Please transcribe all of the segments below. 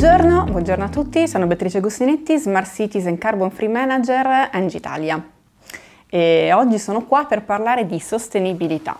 Buongiorno, buongiorno, a tutti, sono Beatrice Gustinetti, Smart Cities and Carbon Free Manager Eng Italia e oggi sono qua per parlare di sostenibilità.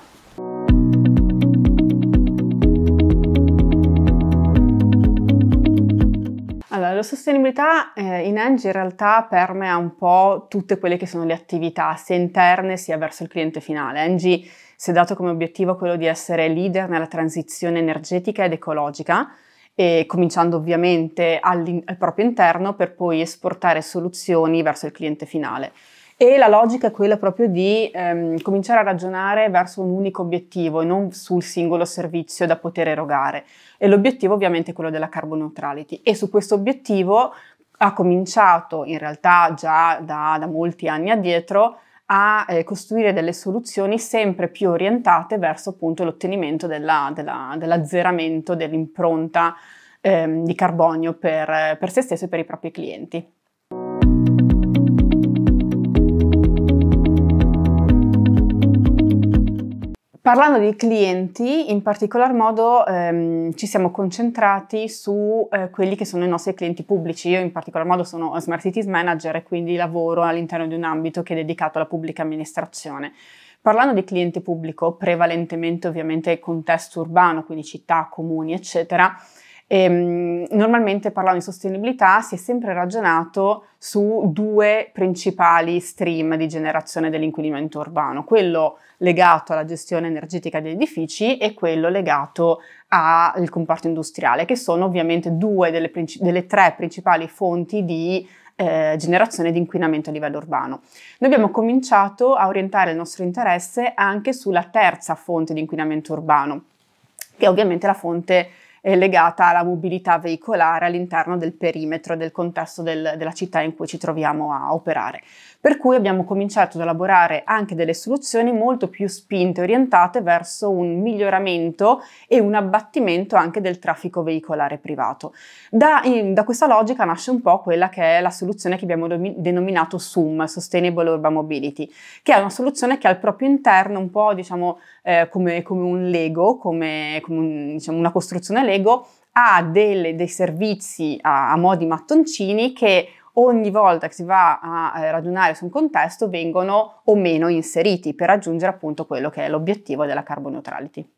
Allora, la sostenibilità eh, in Eng in realtà permea un po' tutte quelle che sono le attività, sia interne sia verso il cliente finale. Engie si è dato come obiettivo quello di essere leader nella transizione energetica ed ecologica, e cominciando ovviamente al proprio interno per poi esportare soluzioni verso il cliente finale. E la logica è quella proprio di ehm, cominciare a ragionare verso un unico obiettivo e non sul singolo servizio da poter erogare. E l'obiettivo ovviamente è quello della carbon neutrality. E su questo obiettivo ha cominciato in realtà già da, da molti anni addietro a eh, costruire delle soluzioni sempre più orientate verso appunto l'ottenimento della, della, dell'azzeramento dell'impronta ehm, di carbonio per, per se stesso e per i propri clienti. Parlando di clienti, in particolar modo ehm, ci siamo concentrati su eh, quelli che sono i nostri clienti pubblici. Io in particolar modo sono Smart Cities Manager e quindi lavoro all'interno di un ambito che è dedicato alla pubblica amministrazione. Parlando di cliente pubblico, prevalentemente ovviamente contesto urbano, quindi città, comuni, eccetera, Ehm, normalmente parlando di sostenibilità si è sempre ragionato su due principali stream di generazione dell'inquinamento urbano, quello legato alla gestione energetica degli edifici e quello legato al comparto industriale, che sono ovviamente due delle, princi- delle tre principali fonti di eh, generazione di inquinamento a livello urbano. Noi abbiamo cominciato a orientare il nostro interesse anche sulla terza fonte di inquinamento urbano, che è ovviamente la fonte eh, legata alla mobilità veicolare all'interno del perimetro, del contesto del, della città in cui ci troviamo a operare. Per cui abbiamo cominciato ad elaborare anche delle soluzioni molto più spinte, orientate verso un miglioramento e un abbattimento anche del traffico veicolare privato. Da, in, da questa logica nasce un po' quella che è la soluzione che abbiamo domi- denominato SUM, Sustainable Urban Mobility, che è una soluzione che al proprio interno un po' diciamo eh, come, come, un Lego, come, come un, diciamo, una costruzione Lego ha delle, dei servizi a, a mo' mattoncini che ogni volta che si va a eh, ragionare su un contesto vengono o meno inseriti per raggiungere appunto quello che è l'obiettivo della carbon neutrality.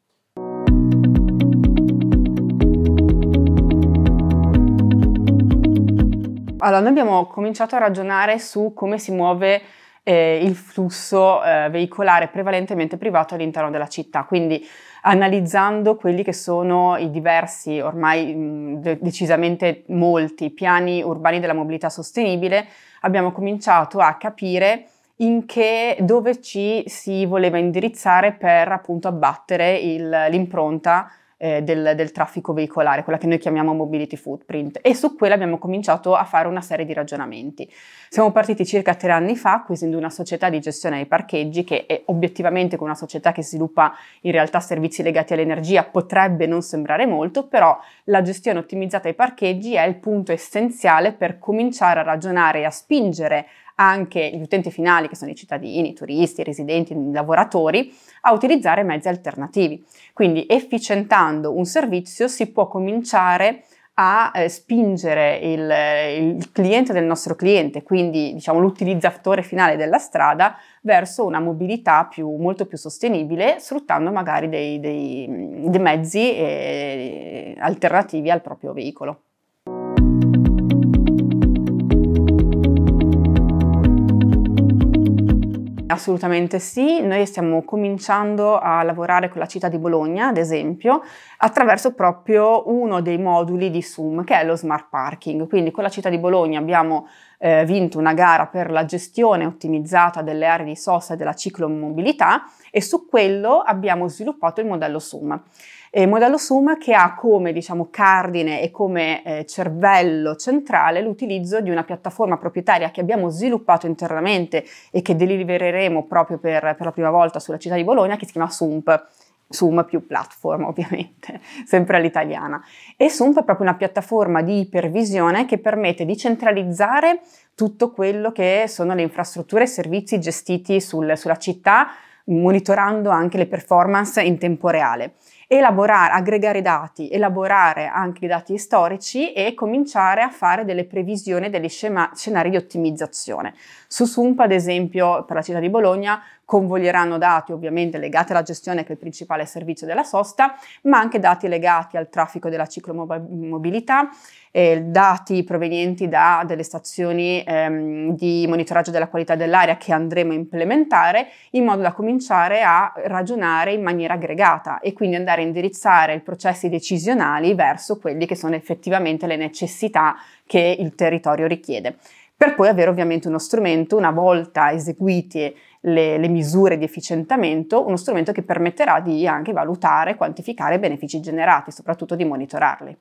Allora, noi abbiamo cominciato a ragionare su come si muove eh, il flusso eh, veicolare prevalentemente privato all'interno della città. Quindi analizzando quelli che sono i diversi, ormai mh, mm, de- decisamente molti, piani urbani della mobilità sostenibile, abbiamo cominciato a capire in che, dove ci si voleva indirizzare per appunto abbattere il, l'impronta eh, del, del, traffico veicolare, quella che noi chiamiamo mobility footprint, e su quella abbiamo cominciato a fare una serie di ragionamenti. Siamo partiti circa tre anni fa acquisendo una società di gestione dei parcheggi che è obiettivamente con una società che sviluppa in realtà servizi legati all'energia potrebbe non sembrare molto, però la gestione ottimizzata ai parcheggi è il punto essenziale per cominciare a ragionare e a spingere anche gli utenti finali, che sono i cittadini, i turisti, i residenti, i lavoratori, a utilizzare mezzi alternativi. Quindi efficientando un servizio si può cominciare a eh, spingere il, il, cliente del nostro cliente, quindi diciamo, l'utilizzatore finale della strada, verso una mobilità più, molto più sostenibile, sfruttando magari dei, dei, dei mezzi eh, alternativi al proprio veicolo. Assolutamente sì, noi stiamo cominciando a lavorare con la città di Bologna, ad esempio, attraverso proprio uno dei moduli di SUM, che è lo smart parking. Quindi con la città di Bologna abbiamo eh, vinto una gara per la gestione ottimizzata delle aree di sosta e della ciclomobilità e su quello abbiamo sviluppato il modello SUM. Eh, modello SUM che ha come diciamo, cardine e come eh, cervello centrale l'utilizzo di una piattaforma proprietaria che abbiamo sviluppato internamente e che delivereremo proprio per, per la prima volta sulla città di Bologna, che si chiama SUMP su più platform ovviamente, sempre all'italiana. E Sump è proprio una piattaforma di ipervisione che permette di centralizzare tutto quello che sono le infrastrutture e servizi gestiti sul, sulla città, monitorando anche le performance in tempo reale elaborare, aggregare dati, elaborare anche i dati storici e cominciare a fare delle previsioni, degli scema, scenari di ottimizzazione. Su Sump, ad esempio, per la città di Bologna, convoglieranno dati ovviamente legati alla gestione che è il principale servizio della sosta, ma anche dati legati al traffico della ciclomobilità, eh, dati provenienti da delle stazioni ehm, di monitoraggio della qualità dell'aria che andremo a implementare in modo da cominciare a ragionare in maniera aggregata e quindi andare a indirizzare i processi decisionali verso quelli che sono effettivamente le necessità che il territorio richiede per poi avere ovviamente uno strumento, una volta eseguite le, le, misure di efficientamento, uno strumento che permetterà di anche valutare, quantificare i benefici generati, soprattutto di monitorarli.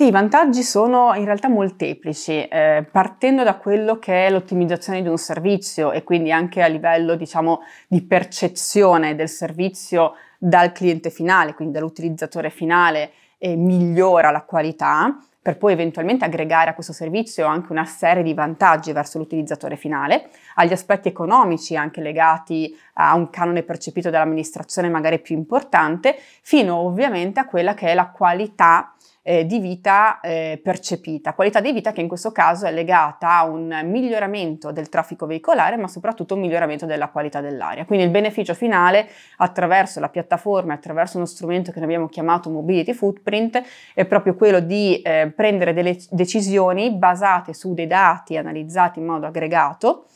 Sì, i vantaggi sono in realtà molteplici, eh, partendo da quello che è l'ottimizzazione di un servizio e quindi anche a livello diciamo, di percezione del servizio dal cliente finale, quindi dall'utilizzatore finale, eh, migliora la qualità per poi eventualmente aggregare a questo servizio anche una serie di vantaggi verso l'utilizzatore finale, agli aspetti economici anche legati a un canone percepito dall'amministrazione magari più importante, fino ovviamente a quella che è la qualità eh, di vita eh, percepita, qualità di vita che in questo caso è legata a un miglioramento del traffico veicolare, ma soprattutto un miglioramento della qualità dell'aria. Quindi il beneficio finale attraverso la piattaforma, attraverso uno strumento che noi abbiamo chiamato Mobility Footprint, è proprio quello di eh, prendere delle decisioni basate su dei dati analizzati in modo aggregato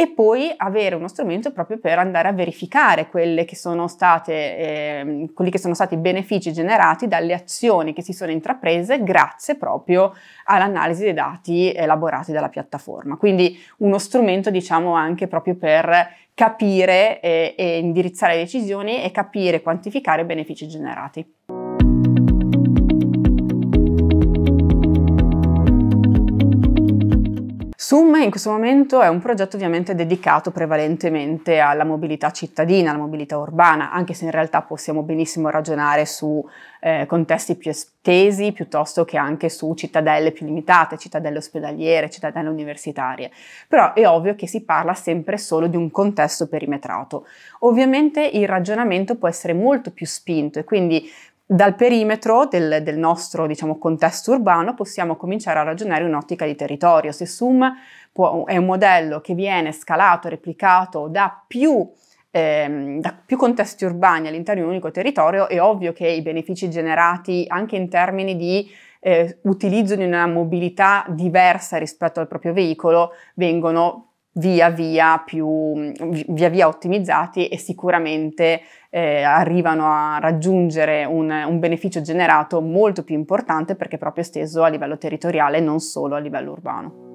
e poi avere uno strumento proprio per andare a verificare che state, eh, quelli che sono stati i benefici generati dalle azioni che si sono intraprese grazie proprio all'analisi dei dati elaborati dalla piattaforma. Quindi uno strumento diciamo anche proprio per capire eh, e indirizzare le decisioni e capire e quantificare i benefici generati. Sum in questo momento è un progetto ovviamente dedicato prevalentemente alla mobilità cittadina, alla mobilità urbana, anche se in realtà possiamo benissimo ragionare su eh, contesti più estesi piuttosto che anche su cittadelle più limitate, cittadelle ospedaliere, cittadelle universitarie. Però è ovvio che si parla sempre solo di un contesto perimetrato. Ovviamente il ragionamento può essere molto più spinto e quindi dal perimetro del, del nostro diciamo, contesto urbano possiamo cominciare a ragionare in un'ottica di territorio. Se SUM può, è un modello che viene scalato, replicato da più, ehm, da più contesti urbani all'interno di un unico territorio, è ovvio che i benefici generati anche in termini di eh, utilizzo di una mobilità diversa rispetto al proprio veicolo vengono via via, più, via, via ottimizzati e sicuramente eh, arrivano a raggiungere un, un, beneficio generato molto più importante perché proprio esteso a livello territoriale, non solo a livello urbano.